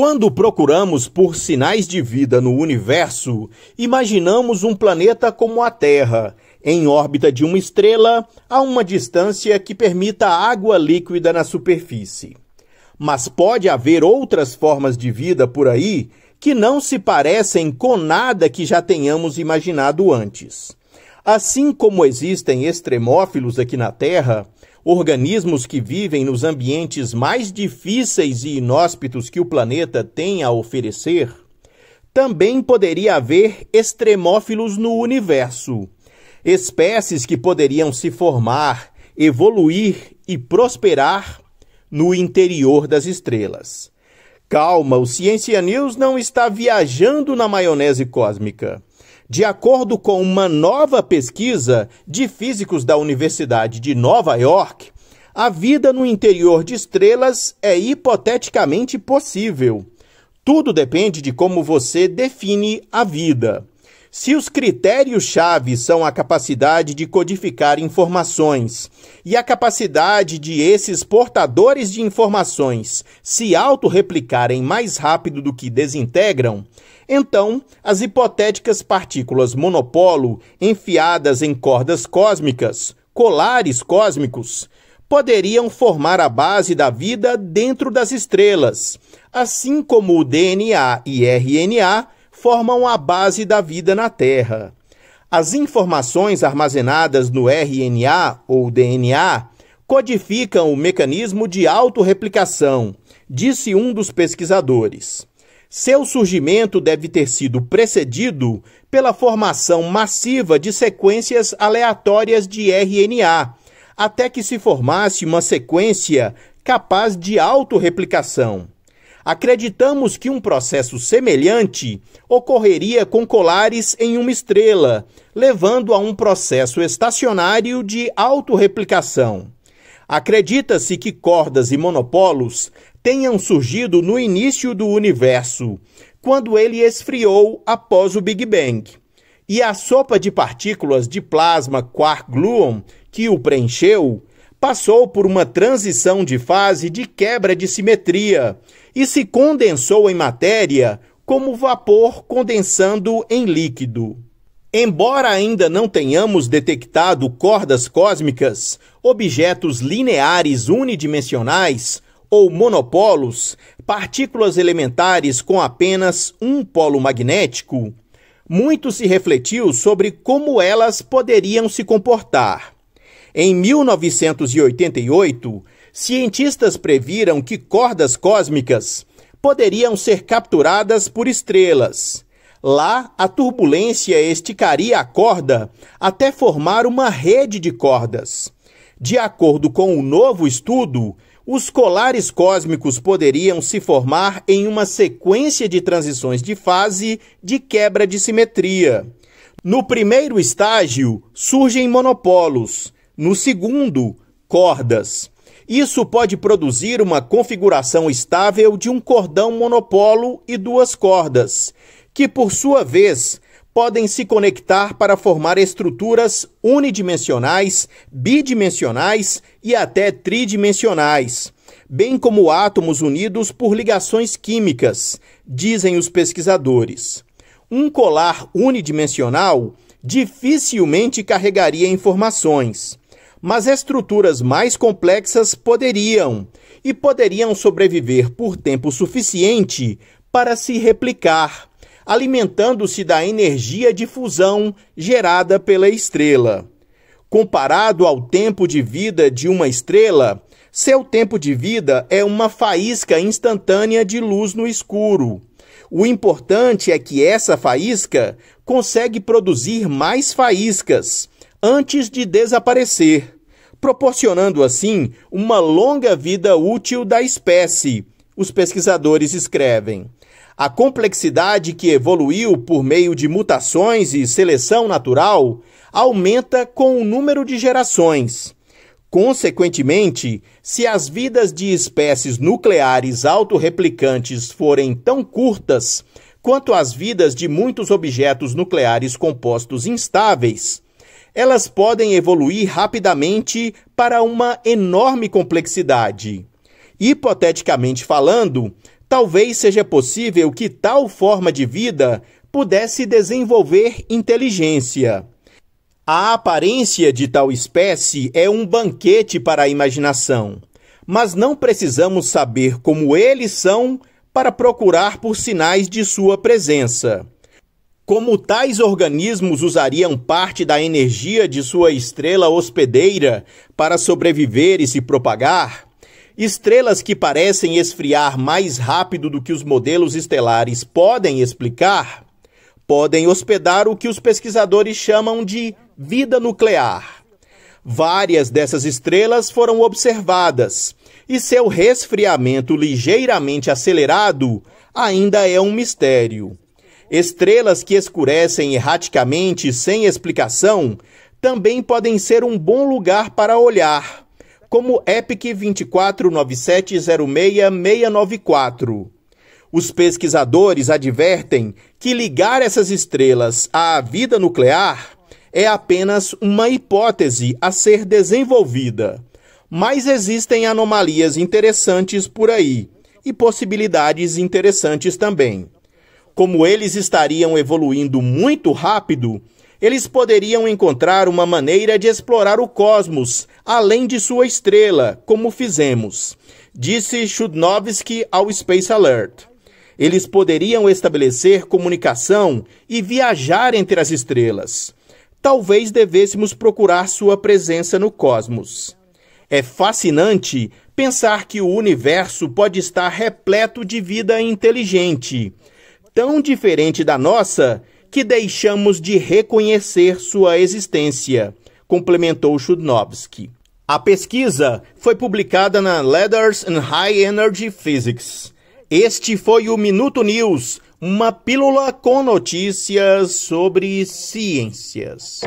Quando procuramos por sinais de vida no universo, imaginamos um planeta como a Terra, em órbita de uma estrela a uma distância que permita água líquida na superfície. Mas pode haver outras formas de vida por aí que não se parecem com nada que já tenhamos imaginado antes. Assim como existem extremófilos aqui na Terra, organismos que vivem nos ambientes mais difíceis e inóspitos que o planeta tem a oferecer, também poderia haver extremófilos no universo. Espécies que poderiam se formar, evoluir e prosperar no interior das estrelas. Calma, o Ciência News não está viajando na maionese cósmica. De acordo com uma nova pesquisa de físicos da Universidade de Nova York, a vida no interior de estrelas é hipoteticamente possível. Tudo depende de como você define a vida. Se os critérios-chave são a capacidade de codificar informações e a capacidade de esses portadores de informações se autorreplicarem mais rápido do que desintegram, então as hipotéticas partículas monopolo enfiadas em cordas cósmicas, colares cósmicos, poderiam formar a base da vida dentro das estrelas, assim como o DNA e RNA formam a base da vida na Terra. As informações armazenadas no RNA ou DNA codificam o mecanismo de autorreplicação, disse um dos pesquisadores. Seu surgimento deve ter sido precedido pela formação massiva de sequências aleatórias de RNA, até que se formasse uma sequência capaz de autorreplicação acreditamos que um processo semelhante ocorreria com colares em uma estrela, levando a um processo estacionário de autorreplicação. Acredita-se que cordas e monopolos tenham surgido no início do universo, quando ele esfriou após o Big Bang. E a sopa de partículas de plasma quark-gluon que o preencheu passou por uma transição de fase de quebra de simetria e se condensou em matéria como vapor condensando em líquido. Embora ainda não tenhamos detectado cordas cósmicas, objetos lineares unidimensionais ou monopolos, partículas elementares com apenas um polo magnético, muito se refletiu sobre como elas poderiam se comportar. Em 1988, cientistas previram que cordas cósmicas poderiam ser capturadas por estrelas. Lá, a turbulência esticaria a corda até formar uma rede de cordas. De acordo com o um novo estudo, os colares cósmicos poderiam se formar em uma sequência de transições de fase de quebra de simetria. No primeiro estágio, surgem monopólos, no segundo, cordas. Isso pode produzir uma configuração estável de um cordão monopolo e duas cordas, que por sua vez podem se conectar para formar estruturas unidimensionais, bidimensionais e até tridimensionais, bem como átomos unidos por ligações químicas, dizem os pesquisadores. Um colar unidimensional dificilmente carregaria informações mas estruturas mais complexas poderiam e poderiam sobreviver por tempo suficiente para se replicar, alimentando-se da energia de fusão gerada pela estrela. Comparado ao tempo de vida de uma estrela, seu tempo de vida é uma faísca instantânea de luz no escuro. O importante é que essa faísca consegue produzir mais faíscas antes de desaparecer, proporcionando assim uma longa vida útil da espécie. Os pesquisadores escrevem. A complexidade que evoluiu por meio de mutações e seleção natural aumenta com o número de gerações. Consequentemente, se as vidas de espécies nucleares autorreplicantes forem tão curtas quanto as vidas de muitos objetos nucleares compostos instáveis, elas podem evoluir rapidamente para uma enorme complexidade. Hipoteticamente falando, talvez seja possível que tal forma de vida pudesse desenvolver inteligência. A aparência de tal espécie é um banquete para a imaginação, mas não precisamos saber como eles são para procurar por sinais de sua presença como tais organismos usariam parte da energia de sua estrela hospedeira para sobreviver e se propagar? Estrelas que parecem esfriar mais rápido do que os modelos estelares podem explicar? Podem hospedar o que os pesquisadores chamam de vida nuclear. Várias dessas estrelas foram observadas, e seu resfriamento ligeiramente acelerado ainda é um mistério. Estrelas que escurecem erraticamente sem explicação também podem ser um bom lugar para olhar, como EPIC 249706694. Os pesquisadores advertem que ligar essas estrelas à vida nuclear é apenas uma hipótese a ser desenvolvida. Mas existem anomalias interessantes por aí e possibilidades interessantes também como eles estariam evoluindo muito rápido, eles poderiam encontrar uma maneira de explorar o cosmos, além de sua estrela, como fizemos, disse Chudnovsky ao Space Alert. Eles poderiam estabelecer comunicação e viajar entre as estrelas. Talvez devêssemos procurar sua presença no cosmos. É fascinante pensar que o universo pode estar repleto de vida inteligente tão diferente da nossa que deixamos de reconhecer sua existência, complementou Chudnovsky. A pesquisa foi publicada na Letters in High Energy Physics. Este foi o Minuto News, uma pílula com notícias sobre ciências.